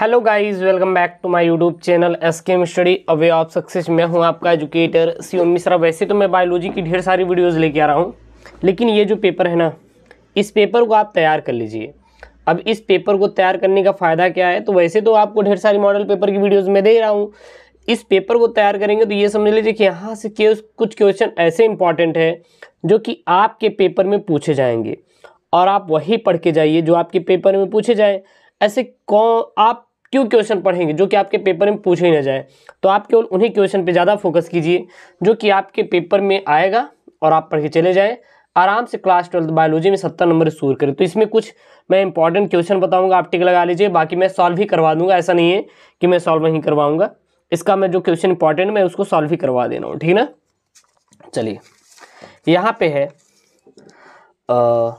Hello guys welcome back to my YouTube channel S K M study away of success मैं हूं आपका educator सी ओम मिश्रा वैसे तो मैं बायोलॉजी की ढेर सारी वीडियोस लेके आ रहा हूं लेकिन ये जो पेपर है ना इस पेपर को आप तैयार कर लीजिए अब इस पेपर को तैयार करने का फ़ायदा क्या है तो वैसे तो आपको ढेर सारी मॉडल पेपर की वीडियोज़ में दे रहा हूँ इस पेपर को तैयार करेंगे तो ये समझ लीजिए कि यहाँ से कुछ क्वेश्चन ऐसे इंपॉर्टेंट है जो कि आपके पेपर में पूछे जाएंगे और आप वही पढ़ के जाइए जो आपके पेपर में पूछे जाए ऐसे कौन आप क्यों क्वेश्चन पढ़ेंगे जो कि आपके पेपर में पूछे ही ना जाए तो आप केवल उन्हीं क्वेश्चन पे ज़्यादा फोकस कीजिए जो कि आपके पेपर में आएगा और आप पढ़ के चले जाएँ आराम से क्लास ट्वेल्थ बायोलॉजी में सत्तर नंबर स्कोर करें तो इसमें कुछ मैं इंपॉर्टेंट क्वेश्चन बताऊँगा आप टिक लगा लीजिए बाकी मैं सॉल्व ही करवा दूंगा ऐसा नहीं है कि मैं सॉल्व नहीं करवाऊंगा इसका मैं जो क्वेश्चन इंपॉर्टेंट मैं उसको सॉल्व ही करवा देना हूँ ठीक ना चलिए यहाँ पे है आ,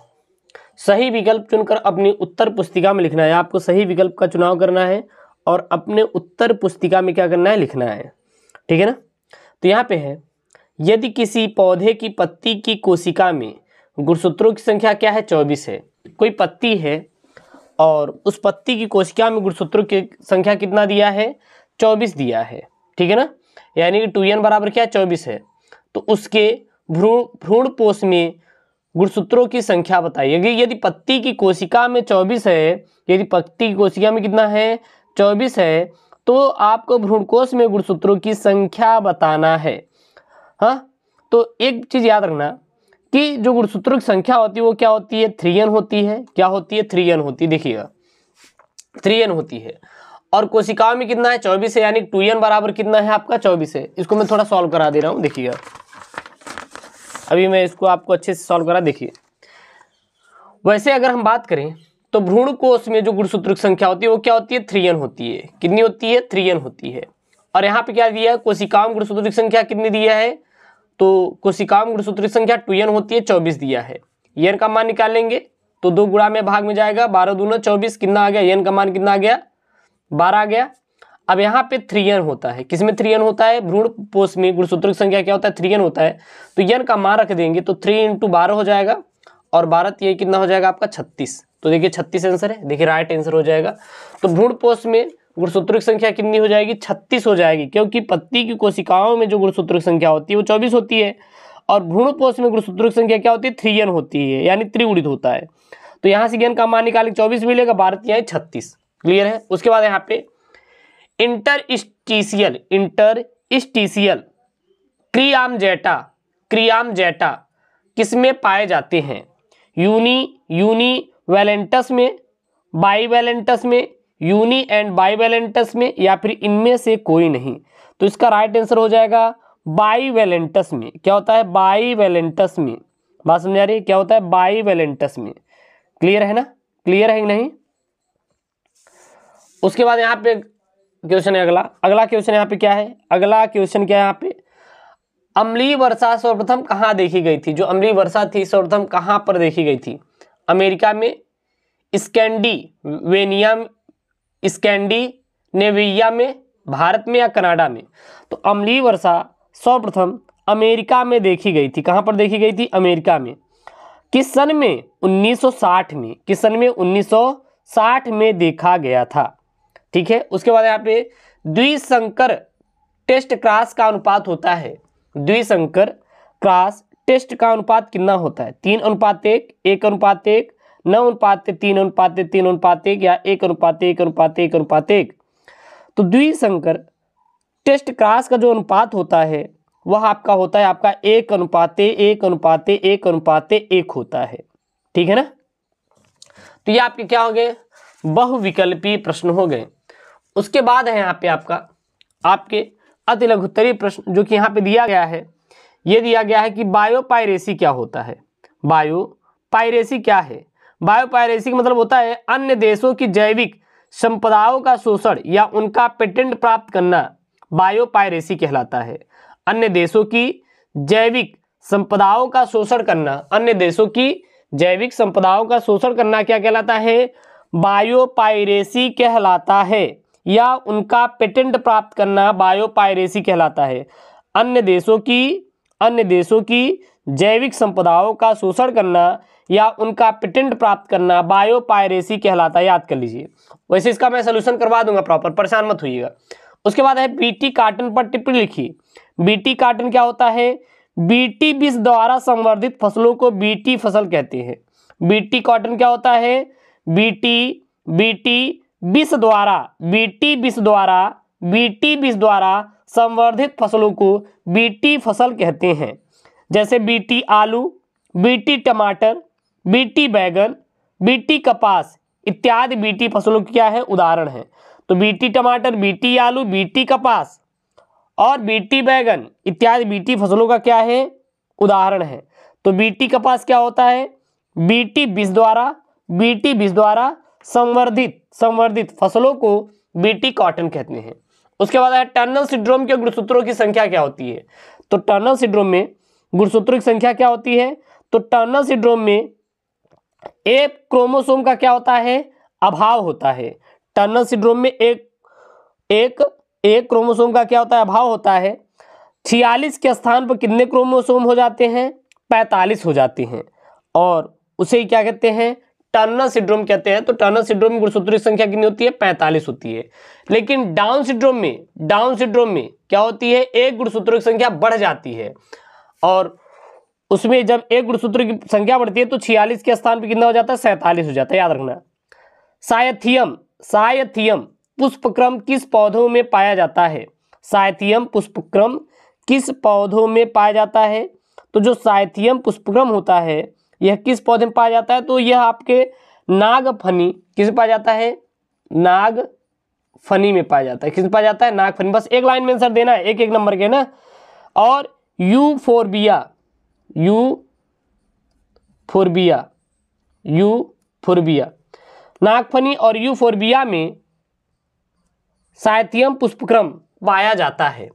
सही विकल्प चुनकर अपनी उत्तर पुस्तिका में लिखना है आपको सही विकल्प का चुनाव करना है और अपने उत्तर पुस्तिका में क्या करना है लिखना है ठीक है ना तो यहाँ पे है यदि किसी पौधे की पत्ती की कोशिका में गुणसूत्रों की संख्या क्या है चौबीस है कोई पत्ती है और उस पत्ती की कोशिका में गुणसूत्रों की संख्या कितना दिया है चौबीस दिया है ठीक है ना यानी कि टू एन बराबर क्या है चौबीस है तो उसके भ्रूण भ्रूण पोष में गुणसूत्रों की संख्या बताइए यदि पत्ती की कोशिका में चौबीस है यदि पत्ती की कोशिका में कितना है चौबीस है तो आपको भ्रूणकोश में गुणसूत्रों की संख्या बताना है हा? तो एक चीज़ याद रखना कि जो गुणसूत्रों की संख्या होती है वो क्या होती है थ्री एन होती है क्या होती है थ्री एन होती है देखिएगा थ्री एन होती है और कोशिकाओं में कितना है चौबीस है यानी टू एन बराबर कितना है आपका चौबीस है इसको मैं थोड़ा सॉल्व करा दे रहा हूँ देखिएगा अभी मैं इसको आपको अच्छे से सॉल्व करा देखिए वैसे अगर हम बात करें तो भ्रूण कोष में जो गुणसूत्र संख्या होती है वो क्या होती है थ्री एन होती है कितनी होती है थ्री एन होती है और यहाँ पे क्या दिया है कोशिकाओं गुणसूत्र संख्या कितनी दिया है तो कोशिकाओं गुणसूत्र संख्या टू एन होती है चौबीस दिया है एन का मान निकालेंगे तो दो गुणा में भाग में जाएगा बारह दूना चौबीस कितना आ गया एन का मान कितना आ गया बारह आ गया अब यहाँ पे थ्री एन होता है किसमें थ्री एन होता है भ्रूण पोष में गुणसूत्र की संख्या क्या होता है थ्री एन होता है तो यन का मान रख देंगे तो थ्री इंटू बारह हो जाएगा और बारह ये कितना हो जाएगा आपका छत्तीस तो देखिए छत्तीस आंसर है देखिए राइट आंसर हो जाएगा तो भ्रूण पोष में गुणसूत्र की संख्या कितनी हो जाएगी छत्तीस हो जाएगी क्योंकि पत्ती की कोशिकाओं में जो गुणसूत्र की संख्या होती है वो चौबीस होती है और भ्रूण पोष में गुणसूत्र की संख्या क्या होती है थ्री एन होती है यानी त्रिगुणित होता है तो यहाँ से यन का मान निकालेंगे चौबीस मिलेगा भारत यहाँ छत्तीस क्लियर है उसके बाद यहाँ पे इंटरस्टीसियल इंटरस्टीसियल क्रियाम जेटा क्रियाम जेटा किसमें पाए जाते हैं यूनी यूनी वैलेंटस में बाई वैलेंटस में यूनी एंड बाई वैलेंटस में या फिर इनमें से कोई नहीं तो इसका राइट आंसर हो जाएगा बाई वैलेंटस में क्या होता है बाई वैलेंटस में बात समझ आ रही है क्या होता है बाई वैलेंटस में क्लियर है ना क्लियर है कि नहीं उसके बाद यहाँ पे क्वेश्चन है अगला अगला क्वेश्चन यहाँ पे क्या है अगला क्वेश्चन क्या है यहाँ पे अमली वर्षा सर्वप्रथम कहाँ देखी गई थी जो अमली वर्षा थी सर्वप्रथम कहाँ पर देखी गई थी अमेरिका में स्कैंडी वेनिया स्कैंडी नेविया में भारत में या कनाडा में तो अमली वर्षा सर्वप्रथम अमेरिका में देखी गई थी कहाँ पर देखी गई थी अमेरिका में किस सन में 1960 में किस सन में 1960 में देखा गया था ठीक है उसके बाद यहाँ पे द्विशंकर टेस्ट क्रास का अनुपात होता है द्विशंकर क्रास टेस्ट का अनुपात कितना होता है तीन अनुपात एक एक अनुपात एक नौ अनुपात तीन अनुपात तीन अनुपात एक या एक अनुपात एक अनुपात एक अनुपात एक तो द्विशंकर टेस्ट क्रास का जो अनुपात होता है वह आपका होता है आपका एक अनुपात एक अनुपात एक अनुपात एक होता है ठीक है ना तो ये आपके क्या हो गए बहुविकल्पी प्रश्न हो गए उसके बाद है यहाँ पे आपका आपके अति लघुत्तरीय प्रश्न जो कि यहाँ पे दिया गया है ये दिया गया है कि बायोपायरेसी क्या होता है बायोपायरेसी क्या है बायोपायरेसी का मतलब होता है अन्य देशों की जैविक संपदाओं का शोषण या उनका पेटेंट प्राप्त करना बायोपायरेसी कहलाता है अन्य देशों की जैविक संपदाओं का शोषण करना अन्य देशों की जैविक संपदाओं का शोषण करना क्या कहलाता है बायोपायरेसी कहलाता है या उनका पेटेंट प्राप्त करना बायोपायरेसी कहलाता है अन्य देशों की अन्य देशों की जैविक संपदाओं का शोषण करना या उनका पेटेंट प्राप्त करना बायोपायरेसी कहलाता है याद कर लीजिए वैसे इसका मैं सोल्यूशन करवा दूंगा प्रॉपर परेशान मत होइएगा उसके बाद है बीटी कार्टन पर टिप्पणी लिखी बीटी कार्टन क्या होता है बीटी बीज द्वारा संवर्धित फसलों को बीटी फसल कहते हैं बीटी कॉटन क्या होता है बीटी बीटी विष द्वारा बीटी विष द्वारा बीटी विष द्वारा संवर्धित फसलों को बीटी फसल कहते हैं जैसे बीटी आलू बीटी टमाटर बीटी बैगन बीटी कपास इत्यादि बीटी फसलों की क्या है उदाहरण है तो बीटी टमाटर बीटी आलू बीटी कपास और बीटी बैगन इत्यादि बीटी फसलों का क्या है उदाहरण है तो बीटी कपास क्या होता है बीटी बीज द्वारा बीटी बीज द्वारा संवर्धित संवर्धित फसलों को बीटी कॉटन कहते हैं उसके बाद आया टर्नल सिड्रोम के गुणसूत्रों की संख्या क्या होती है तो टर्नल सिड्रोम में गुणसूत्रों की संख्या क्या होती है तो टर्नल सिड्रोम में एक क्रोमोसोम का क्या होता है अभाव होता है टर्नल सिड्रोम में एक एक एक क्रोमोसोम का क्या होता है अभाव होता है छियालीस के स्थान पर कितने क्रोमोसोम हो जाते हैं पैंतालीस हो जाते हैं और उसे क्या कहते हैं टर्नर सिंड्रोम कहते हैं तो टर्नर सिंड्रोम में गुणसूत्रों की संख्या कितनी होती है पैंतालीस होती है लेकिन डाउन सिड्रोम में डाउन सिड्रोम में क्या होती है एक गुणसूत्रों की संख्या बढ़ जाती है और उसमें जब एक गुणसूत्र की संख्या बढ़ती है तो छियालीस के स्थान पर कितना हो जाता है सैंतालीस हो जाता है याद रखना सायथियम सायथियम पुष्पक्रम किस पौधों में पाया जाता है सायथियम पुष्पक्रम किस पौधों में पाया जाता है तो जो सायथियम पुष्पक्रम होता है यह किस पौधे में पाया जाता है तो यह आपके नाग फनी किस पाया जाता है नाग फनी में पाया जाता है किस पाया जाता है नाग फनी बस एक लाइन में आंसर देना है एक एक नंबर के ना और euphorbia euphorbia euphorbia नागफनी और यू फोरबिया में सायतियम पुष्पक्रम पाया जाता है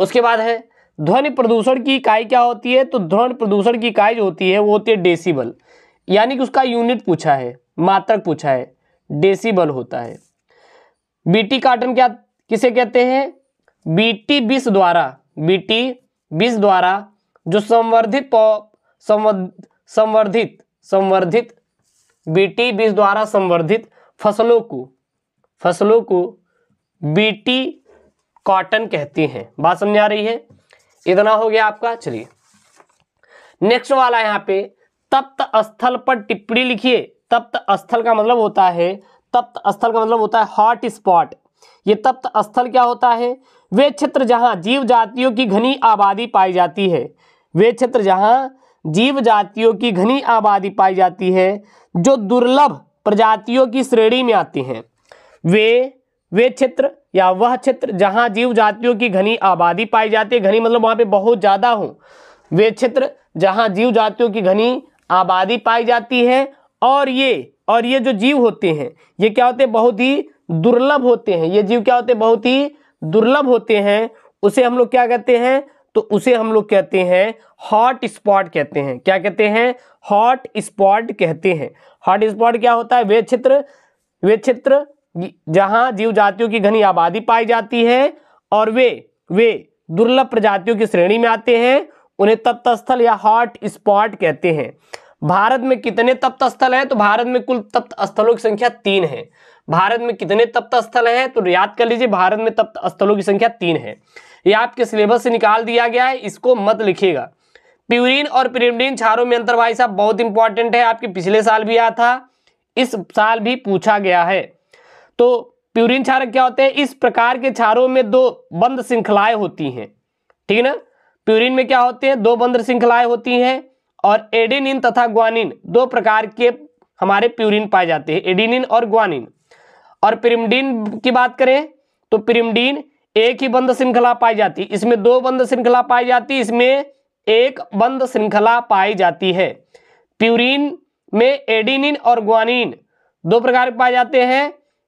उसके बाद है ध्वनि प्रदूषण की इकाई क्या होती है तो ध्वनि प्रदूषण की इकाई जो होती है वो होती है डेसीबल यानी कि उसका यूनिट पूछा है मात्रक पूछा है डेसीबल होता है बीटी कार्टन क्या किसे कहते हैं बीटी बीस द्वारा बीटी बीस द्वारा जो संवर्धित संवर्धित संवर्धित बीटी बीस द्वारा संवर्धित फसलों को फसलों को बीटी कॉटन कहती हैं बात समझ आ रही है इतना हो गया आपका चलिए नेक्स्ट वाला यहाँ पे तप्त स्थल पर टिप्पणी लिखिए तप्त स्थल का मतलब होता है तप्त स्थल का मतलब होता है हॉट स्पॉट ये तप्त स्थल क्या होता है वे क्षेत्र जहां जीव जातियों की घनी आबादी पाई जाती है वे क्षेत्र जहां जीव जातियों की घनी आबादी पाई जाती है जो दुर्लभ प्रजातियों की श्रेणी में आती हैं वे वे क्षेत्र या वह क्षेत्र जहां जीव जातियों की घनी आबादी पाई जाती है घनी मतलब वहां पे बहुत ज़्यादा हो वे क्षेत्र जहां जीव जातियों की घनी आबादी पाई जाती है और ये और ये जो जीव होते हैं ये क्या होते हैं बहुत ही दुर्लभ होते हैं ये जीव क्या होते हैं बहुत ही दुर्लभ होते हैं उसे हम लोग क्या कहते हैं तो उसे हम लोग कहते हैं हॉट स्पॉट कहते हैं क्या कहते हैं हॉट स्पॉट कहते हैं हॉट स्पॉट क्या होता है वे क्षेत्र वे क्षेत्र जहां जीव जातियों की घनी आबादी पाई जाती है और वे वे दुर्लभ प्रजातियों की श्रेणी में आते हैं उन्हें तप्तस्थल या हॉट स्पॉट कहते हैं भारत में कितने तप्त स्थल हैं तो भारत में कुल तप्त स्थलों की संख्या तीन है भारत में कितने तप्त स्थल हैं तो याद कर लीजिए भारत में तप्त स्थलों की संख्या तीन है यह आपके सिलेबस से निकाल दिया गया है इसको मत लिखिएगा प्यूरिन और प्रिमडिन छारों में अंतर भाई साहब बहुत इंपॉर्टेंट है आपके पिछले साल भी आया था इस साल भी पूछा गया है तो प्यूरिन क्षारक क्या होते हैं इस प्रकार के क्षारों में दो बंद श्रृंखलाएं होती हैं ठीक है ना प्यूरिन में क्या होते हैं दो बंद श्रृंखलाएं होती हैं और एडेनिन तथा ग्वानिन दो प्रकार के हमारे प्यूरिन पाए जाते हैं एडिनिन और ग्वानिन और पिरिमडीन की बात करें तो पिरिमडीन एक ही बंद श्रृंखला पाई जाती है इसमें दो बंद श्रृंखला पाई जाती है इसमें एक बंद श्रृंखला पाई जाती है प्यूरिन में एडिनिन और ग्वानिन दो प्रकार पाए जाते हैं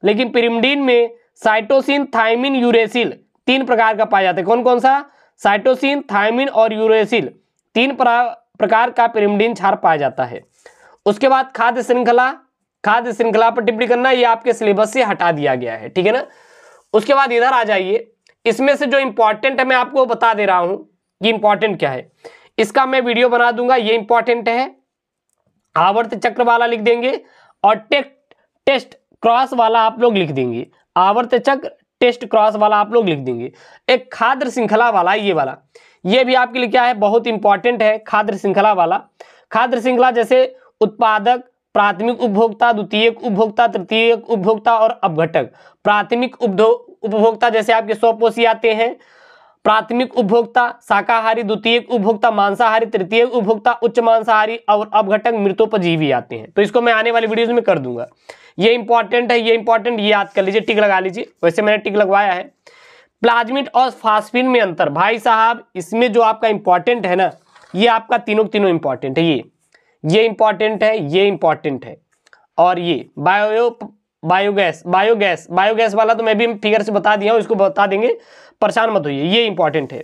लेकिन पिरिमडीन में साइटोसिन थाइमिन यूरेसिल तीन प्रकार का पाया जाता है कौन कौन सा साइटोसिन थाइमिन और यूरेसिल तीन प्रकार का पिरिमडीन छार पाया जाता है उसके बाद खाद्य श्रृंखला खाद्य श्रृंखला पर टिप्पणी करना ये आपके सिलेबस से हटा दिया गया है ठीक है ना उसके बाद इधर आ जाइए इसमें से जो इंपॉर्टेंट है मैं आपको बता दे रहा हूं कि इंपॉर्टेंट क्या है इसका मैं वीडियो बना दूंगा ये इंपॉर्टेंट है आवर्त चक्र वाला लिख देंगे और टेस्ट टेस्ट क्रॉस वाला आप लोग लिख देंगे आवर्त चक्र टेस्ट क्रॉस वाला आप लोग लिख देंगे एक खाद्र श्रृंखला वाला ये वाला ये भी आपके लिए क्या है बहुत इंपॉर्टेंट है खाद्र श्रृंखला वाला खाद्र श्रृंखला जैसे उत्पादक प्राथमिक उपभोक्ता द्वितीय उपभोक्ता तृतीय उपभोक्ता और अपघटक प्राथमिक उपभोक्ता जैसे आपके सौ पोषी आते हैं प्राथमिक उपभोक्ता शाकाहारी द्वितीय उपभोक्ता मांसाहारी तृतीय उपभोक्ता उच्च मांसाहारी और अवघटक मृतोपजीवी आते हैं तो इसको मैं आने वाली वीडियोज में कर दूंगा ये इंपॉर्टेंट है ये इंपॉर्टेंट ये याद कर लीजिए टिक लगा लीजिए वैसे मैंने टिक लगवाया है प्लाज्मिट और फास्फिन में अंतर भाई साहब इसमें जो आपका इंपॉर्टेंट है ना ये आपका तीनों तीनों इंपॉर्टेंट है ये ये इंपॉर्टेंट है ये इंपॉर्टेंट है और ये बायो बायोगैस बायोगैस बायोगैस वाला तो मैं भी फिगर से बता दिया हूं इसको बता देंगे परेशान मत होइए ये इंपॉर्टेंट है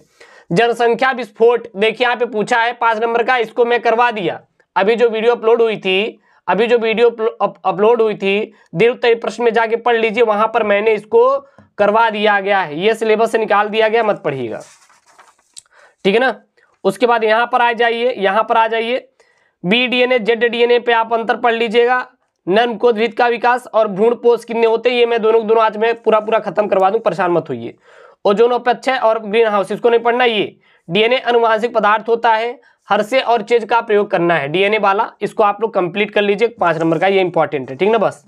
जनसंख्या विस्फोट देखिए यहाँ पे पूछा है पांच नंबर का इसको मैं करवा दिया अभी जो वीडियो अपलोड हुई थी अभी जो वीडियो अपलोड हुई थी देव उत्तरी प्रश्न में जाके पढ़ लीजिए वहां पर मैंने इसको करवा दिया गया है ये सिलेबस से निकाल दिया गया मत पढ़िएगा ठीक है ना उसके बाद यहां पर आ जाइए यहां पर आ जाइए B D N A Z D N A पे आप अंतर पढ़ लीजिएगा नन कोदभित का विकास और भ्रूण पोष किन्ने होते हैं ये मैं दोनों दोनों आज मैं पूरा पूरा खत्म करवा दूं परेशान मत होइए ओजोन अपक्षय और ग्रीन हाउस इसको नहीं पढ़ना ये डीएनए अनुवांशिक पदार्थ होता है से और चेज का प्रयोग करना है डीएनए वाला इसको आप लोग कंप्लीट कर लीजिए पाँच नंबर का ये इंपॉर्टेंट है ठीक ना बस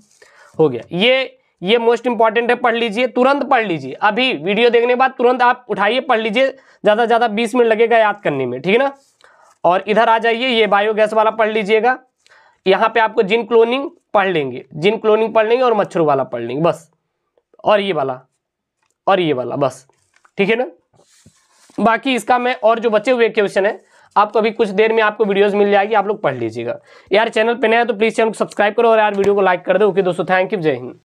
हो गया ये ये मोस्ट इंपॉर्टेंट है पढ़ लीजिए तुरंत पढ़ लीजिए अभी वीडियो देखने के बाद तुरंत आप उठाइए पढ़ लीजिए ज़्यादा से ज़्यादा बीस मिनट लगेगा याद करने में ठीक है ना और इधर आ जाइए ये बायोगैस वाला पढ़ लीजिएगा यहां पे आपको जिन क्लोनिंग पढ़ लेंगे जिन क्लोनिंग पढ़ लेंगे और मच्छर वाला पढ़ लेंगे बस और ये वाला और ये वाला बस ठीक है ना बाकी इसका मैं और जो बचे हुए क्वेश्चन है आपको अभी कुछ देर में आपको वीडियोस मिल जाएगी आप लोग पढ़ लीजिएगा यार चैनल पे नया है तो प्लीज़ चैनल को सब्सक्राइब करो और यार वीडियो को लाइक कर दो ओके दोस्तों थैंक यू जय हिंद